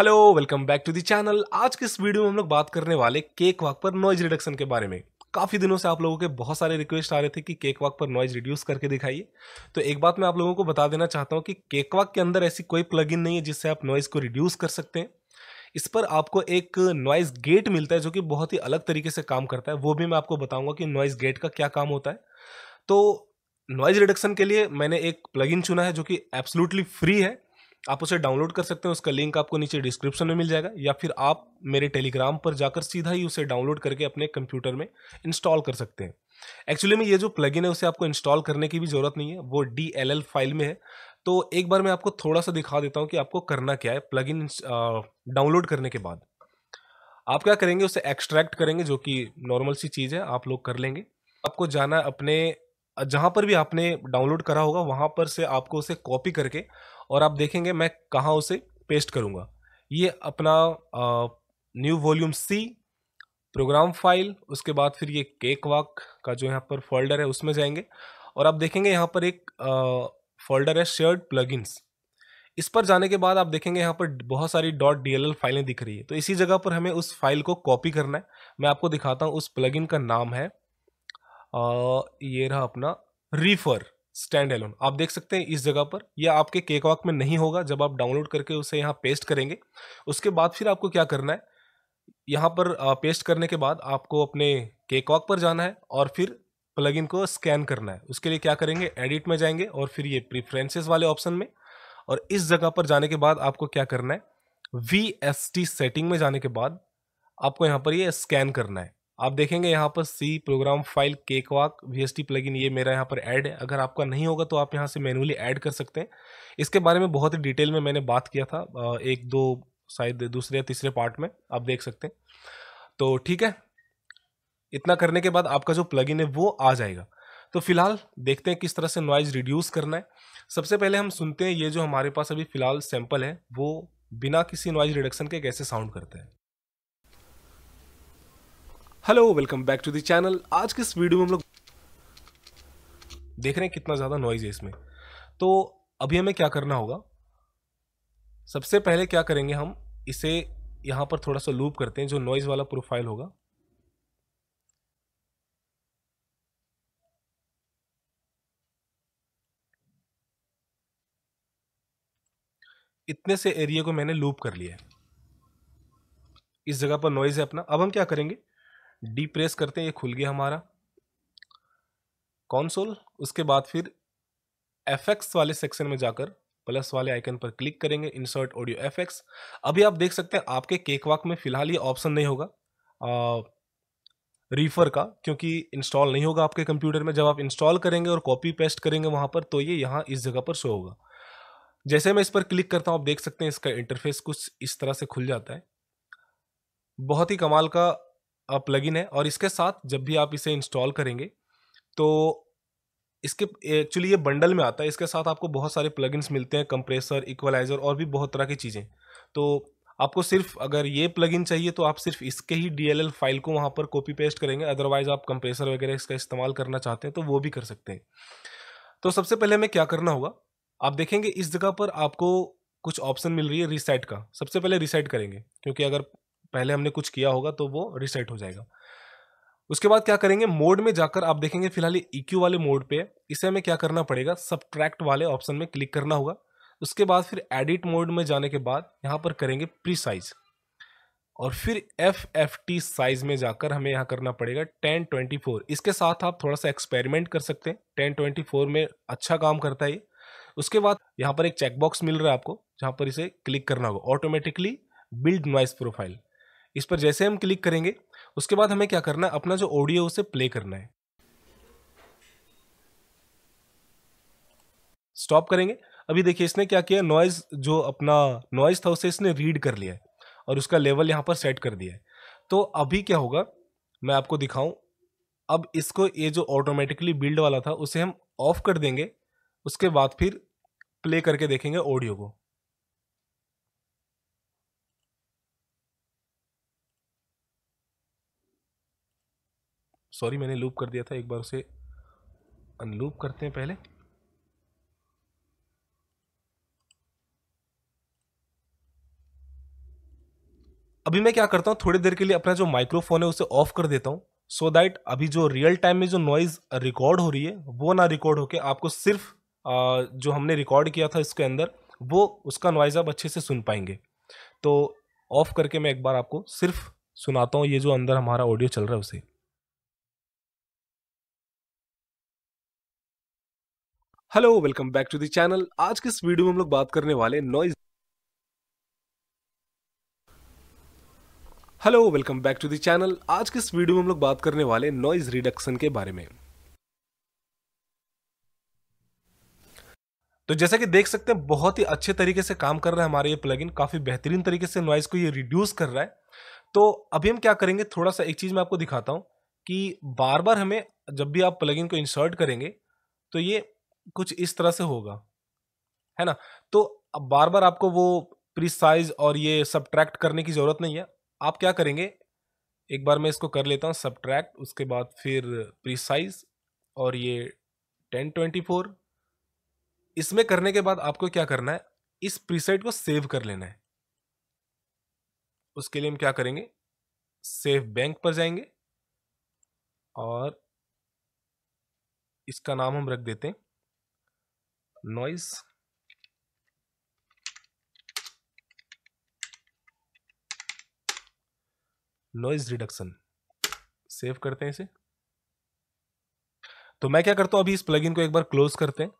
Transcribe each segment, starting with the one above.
hello welcome back to the channel आज के इस वीडियो में हम लोग बात करने वाले केक वाक पर नॉइज रिडक्शन के बारे में काफ़ी दिनों से आप लोगों के बहुत सारे रिक्वेस्ट आ रहे थे कि केक वाक पर नॉइज रिड्यूस करके दिखाइए तो एक बात मैं आप लोगों को बता देना चाहता हूँ कि केक वाक के अंदर ऐसी कोई प्लग नहीं है जिससे आप नॉइज़ को रिड्यूस कर सकते हैं इस पर आपको एक नॉइज़ गेट मिलता है जो कि बहुत ही अलग तरीके से काम करता है वो भी मैं आपको बताऊँगा कि नॉइज़ गेट का क्या काम होता है तो नॉइज़ रिडक्शन के लिए मैंने एक प्लगइन चुना है जो कि एब्सोल्युटली फ्री है आप उसे डाउनलोड कर सकते हैं उसका लिंक आपको नीचे डिस्क्रिप्शन में मिल जाएगा या फिर आप मेरे टेलीग्राम पर जाकर सीधा ही उसे डाउनलोड करके अपने कंप्यूटर में इंस्टॉल कर सकते हैं एक्चुअली में ये जो प्लगइन है उसे आपको इंस्टॉल करने की भी ज़रूरत नहीं है वो डी फाइल में है तो एक बार मैं आपको थोड़ा सा दिखा देता हूँ कि आपको करना क्या है प्लग डाउनलोड करने के बाद आप क्या करेंगे उसे एक्सट्रैक्ट करेंगे जो कि नॉर्मल सी चीज़ है आप लोग कर लेंगे आपको जाना अपने जहाँ पर भी आपने डाउनलोड करा होगा वहाँ पर से आपको उसे कॉपी करके और आप देखेंगे मैं कहाँ उसे पेस्ट करूँगा ये अपना new volume C program file उसके बाद फिर ये केक वाक का जो यहाँ पर फोल्डर है उसमें जाएंगे और आप देखेंगे यहाँ पर एक फोल्डर है शेयर्ड प्लगइन्स इस पर जाने के बाद आप देखेंगे यहाँ पर बहुत सारी डॉट डी फाइलें दिख रही है तो इसी जगह पर हमें उस फाइल को कॉपी करना है मैं आपको दिखाता हूँ उस प्लगइन का नाम है आ, ये रहा अपना रीफर स्टैंड एलोन आप देख सकते हैं इस जगह पर यह आपके केक वॉक में नहीं होगा जब आप डाउनलोड करके उसे यहाँ पेस्ट करेंगे उसके बाद फिर आपको क्या करना है यहाँ पर पेस्ट करने के बाद आपको अपने केक वॉक पर जाना है और फिर प्लगइन को स्कैन करना है उसके लिए क्या करेंगे एडिट में जाएंगे और फिर ये प्रिफ्रेंसेज वाले ऑप्शन में और इस जगह पर जाने के बाद आपको क्या करना है वी एस टी सेटिंग में जाने के बाद आपको यहाँ पर ये स्कैन करना है आप देखेंगे यहाँ पर C program file cakewalk V S T plugin ये मेरा यहाँ पर ऐड है अगर आपका नहीं होगा तो आप यहाँ से मैनुअली ऐड कर सकते हैं इसके बारे में बहुत ही डिटेल में मैंने बात किया था एक दो शायद दूसरे या तीसरे पार्ट में आप देख सकते हैं तो ठीक है इतना करने के बाद आपका जो प्लग है वो आ जाएगा तो फिलहाल देखते हैं किस तरह से नॉइज़ रिड्यूस करना है सबसे पहले हम सुनते हैं ये जो हमारे पास अभी फ़िलहाल सैम्पल है वो बिना किसी नॉइज़ रिडक्शन के कैसे साउंड करते हैं hello welcome back to the channel आज के इस वीडियो में हम लोग देख रहे हैं कितना ज़्यादा नॉइज है इसमें तो अभी हमें क्या करना होगा सबसे पहले क्या करेंगे हम इसे यहाँ पर थोड़ा सा लूप करते हैं जो नॉइज़ वाला प्रोफाइल होगा इतने से एरिया को मैंने लूप कर लिया है इस जगह पर नॉइज़ है अपना अब हम क्या करेंगे डी प्रेस करते हैं ये खुल गया हमारा कॉन्सोल उसके बाद फिर एफ वाले सेक्शन में जाकर प्लस वाले आइकन पर क्लिक करेंगे इंसर्ट ऑडियो एफ अभी आप देख सकते हैं आपके केक वाक में फिलहाल ये ऑप्शन नहीं होगा आ, रीफर का क्योंकि इंस्टॉल नहीं होगा आपके कंप्यूटर में जब आप इंस्टॉल करेंगे और कॉपी पेस्ट करेंगे वहाँ पर तो ये यहाँ इस जगह पर शो होगा जैसे मैं इस पर क्लिक करता हूँ आप देख सकते हैं इसका इंटरफेस कुछ इस तरह से खुल जाता है बहुत ही कमाल का प्लगइन है और इसके साथ जब भी आप इसे इंस्टॉल करेंगे तो इसके एक्चुअली ये बंडल में आता है इसके साथ आपको बहुत सारे प्लगइन्स मिलते हैं कंप्रेसर इक्वलाइज़र और भी बहुत तरह की चीज़ें तो आपको सिर्फ अगर ये प्लगइन चाहिए तो आप सिर्फ इसके ही डी फाइल को वहाँ पर कॉपी पेस्ट करेंगे अदरवाइज आप कंप्रेसर वगैरह इसका इस्तेमाल करना चाहते हैं तो वो भी कर सकते हैं तो सबसे पहले हमें क्या करना होगा आप देखेंगे इस जगह पर आपको कुछ ऑप्शन मिल रही है रिसेट का सबसे पहले रिसेट करेंगे क्योंकि अगर पहले हमने कुछ किया होगा तो वो रिसेट हो जाएगा उसके बाद क्या करेंगे मोड में जाकर आप देखेंगे फिलहाल ये इक्यू e वाले मोड पे है इसे हमें क्या करना पड़ेगा सब्ट्रैक्ट वाले ऑप्शन में क्लिक करना होगा उसके बाद फिर एडिट मोड में जाने के बाद यहाँ पर करेंगे प्री साइज और फिर एफ एफ टी साइज में जाकर हमें यहाँ करना पड़ेगा टेन ट्वेंटी फोर इसके साथ आप थोड़ा सा एक्सपेरिमेंट कर सकते हैं टेन ट्वेंटी फोर में अच्छा काम करता है उसके बाद यहाँ पर एक चेकबॉक्स मिल रहा है आपको जहाँ पर इसे क्लिक करना होगा ऑटोमेटिकली बिल्ड नॉइस प्रोफाइल इस पर जैसे हम क्लिक करेंगे उसके बाद हमें क्या करना है अपना जो ऑडियो उसे प्ले करना है स्टॉप करेंगे अभी देखिए इसने क्या किया नॉइज जो अपना नॉइज था उसे इसने रीड कर लिया है और उसका लेवल यहाँ पर सेट कर दिया है तो अभी क्या होगा मैं आपको दिखाऊं अब इसको ये जो ऑटोमेटिकली बिल्ड वाला था उसे हम ऑफ कर देंगे उसके बाद फिर प्ले करके देखेंगे ऑडियो को सॉरी मैंने लूप कर दिया था एक बार उसे अनलूप करते हैं पहले अभी मैं क्या करता हूँ थोड़ी देर के लिए अपना जो माइक्रोफोन है उसे ऑफ कर देता हूँ सो so दैट अभी जो रियल टाइम में जो नॉइज़ रिकॉर्ड हो रही है वो ना रिकॉर्ड होके आपको सिर्फ जो हमने रिकॉर्ड किया था इसके अंदर वो उसका नॉइज़ आप अच्छे से सुन पाएंगे तो ऑफ़ करके मैं एक बार आपको सिर्फ सुनाता हूँ ये जो अंदर हमारा ऑडियो चल रहा है उसे hello welcome back to the channel आज के इस वीडियो में हम लोग बात करने वाले noise hello welcome back to the channel आज के इस वीडियो में हम लोग बात करने वाले नॉइज रिडक्शन के बारे में तो जैसा कि देख सकते हैं बहुत ही अच्छे तरीके से काम कर रहा है हमारा ये प्लगइन काफ़ी बेहतरीन तरीके से नॉइज़ को ये रिड्यूस कर रहा है तो अभी हम क्या करेंगे थोड़ा सा एक चीज़ मैं आपको दिखाता हूं कि बार बार हमें जब भी आप प्लगइन को इंसर्ट करेंगे तो ये कुछ इस तरह से होगा है ना तो अब बार बार आपको वो प्रिसाइज और ये सब्ट्रैक्ट करने की ज़रूरत नहीं है आप क्या करेंगे एक बार मैं इसको कर लेता हूँ सब्ट्रैक्ट उसके बाद फिर प्रिसाइज और ये टेन ट्वेंटी फोर इसमें करने के बाद आपको क्या करना है इस प्रीसेट को सेव कर लेना है उसके लिए हम क्या करेंगे सेव बैंक पर जाएंगे और इसका नाम हम रख देते हैं noise नॉइज रिडक्शन सेव करते हैं इसे तो मैं क्या करता हूं अभी इस प्लगइन को एक बार क्लोज करते हैं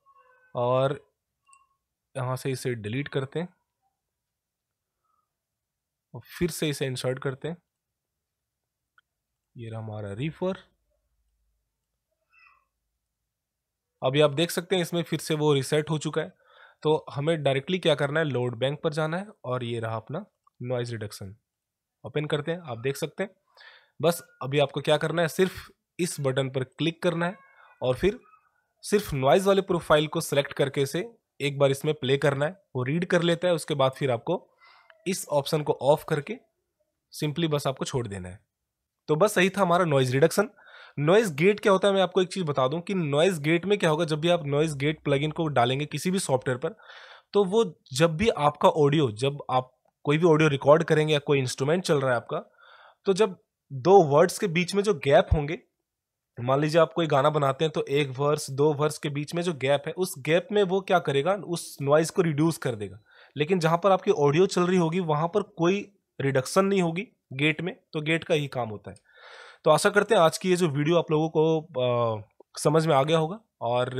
और यहां से इसे डिलीट करते हैं और फिर से इसे इंसर्ट करते हैं ये रहा हमारा रीफर अभी आप देख सकते हैं इसमें फिर से वो रिसेट हो चुका है तो हमें डायरेक्टली क्या करना है लोड बैंक पर जाना है और ये रहा अपना नॉइज़ रिडक्शन ओपन करते हैं आप देख सकते हैं बस अभी आपको क्या करना है सिर्फ इस बटन पर क्लिक करना है और फिर सिर्फ नॉइज़ वाले प्रोफाइल को सिलेक्ट करके से एक बार इसमें प्ले करना है वो रीड कर लेता है उसके बाद फिर आपको इस ऑप्शन को ऑफ करके सिंपली बस आपको छोड़ देना है तो बस सही था हमारा नॉइज़ रिडक्शन नॉइज गेट क्या होता है मैं आपको एक चीज़ बता दूं कि नॉइस गेट में क्या होगा जब भी आप नॉइस गेट प्लगइन को डालेंगे किसी भी सॉफ्टवेयर पर तो वो जब भी आपका ऑडियो जब आप कोई भी ऑडियो रिकॉर्ड करेंगे या कोई इंस्ट्रूमेंट चल रहा है आपका तो जब दो वर्ड्स के बीच में जो गैप होंगे मान लीजिए आप कोई गाना बनाते हैं तो एक वर्स दो वर्स के बीच में जो गैप है उस गैप में वो क्या करेगा उस नॉइज़ को रिड्यूस कर देगा लेकिन जहां पर आपकी ऑडियो चल रही होगी वहां पर कोई रिडक्शन नहीं होगी गेट में तो गेट का ही काम होता है तो आशा करते हैं आज की ये जो वीडियो आप लोगों को आ, समझ में आ गया होगा और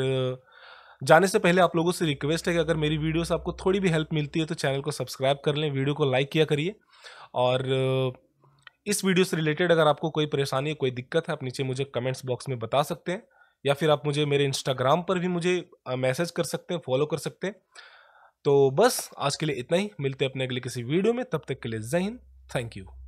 जाने से पहले आप लोगों से रिक्वेस्ट है कि अगर मेरी वीडियो से आपको थोड़ी भी हेल्प मिलती है तो चैनल को सब्सक्राइब कर लें वीडियो को लाइक किया करिए और इस वीडियो से रिलेटेड अगर आपको कोई परेशानी कोई दिक्कत है आप नीचे मुझे कमेंट्स बॉक्स में बता सकते हैं या फिर आप मुझे मेरे इंस्टाग्राम पर भी मुझे मैसेज कर सकते हैं फॉलो कर सकते हैं तो बस आज के लिए इतना ही मिलते हैं अपने अगले किसी वीडियो में तब तक के लिए जय हिंद थैंक यू